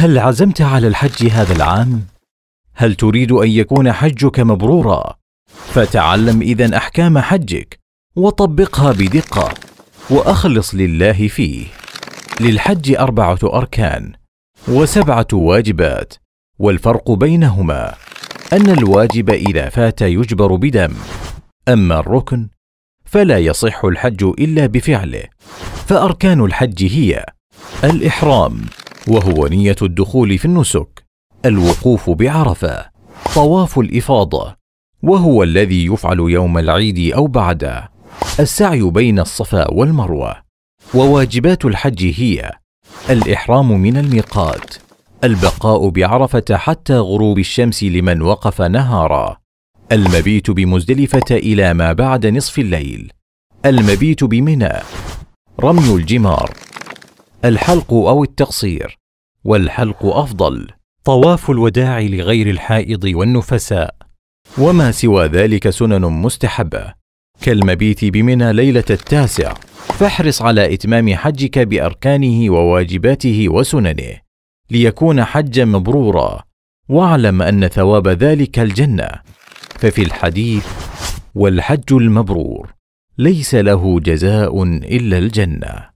هل عزمت على الحج هذا العام؟ هل تريد أن يكون حجك مبرورا؟ فتعلم إذا أحكام حجك وطبقها بدقة وأخلص لله فيه. للحج أربعة أركان وسبعة واجبات والفرق بينهما أن الواجب إذا فات يجبر بدم أما الركن فلا يصح الحج إلا بفعله فأركان الحج هي الإحرام وهو نية الدخول في النسك الوقوف بعرفة طواف الإفاضة وهو الذي يفعل يوم العيد أو بعده السعي بين الصفا والمروة وواجبات الحج هي الإحرام من الميقات البقاء بعرفة حتى غروب الشمس لمن وقف نهارا المبيت بمزدلفة إلى ما بعد نصف الليل المبيت بمنى رمي الجمار الحلق أو التقصير والحلق أفضل طواف الوداع لغير الحائض والنفساء وما سوى ذلك سنن مستحبة كالمبيت بمنى ليلة التاسع فاحرص على إتمام حجك بأركانه وواجباته وسننه ليكون حجا مبرورا واعلم أن ثواب ذلك الجنة ففي الحديث والحج المبرور ليس له جزاء إلا الجنة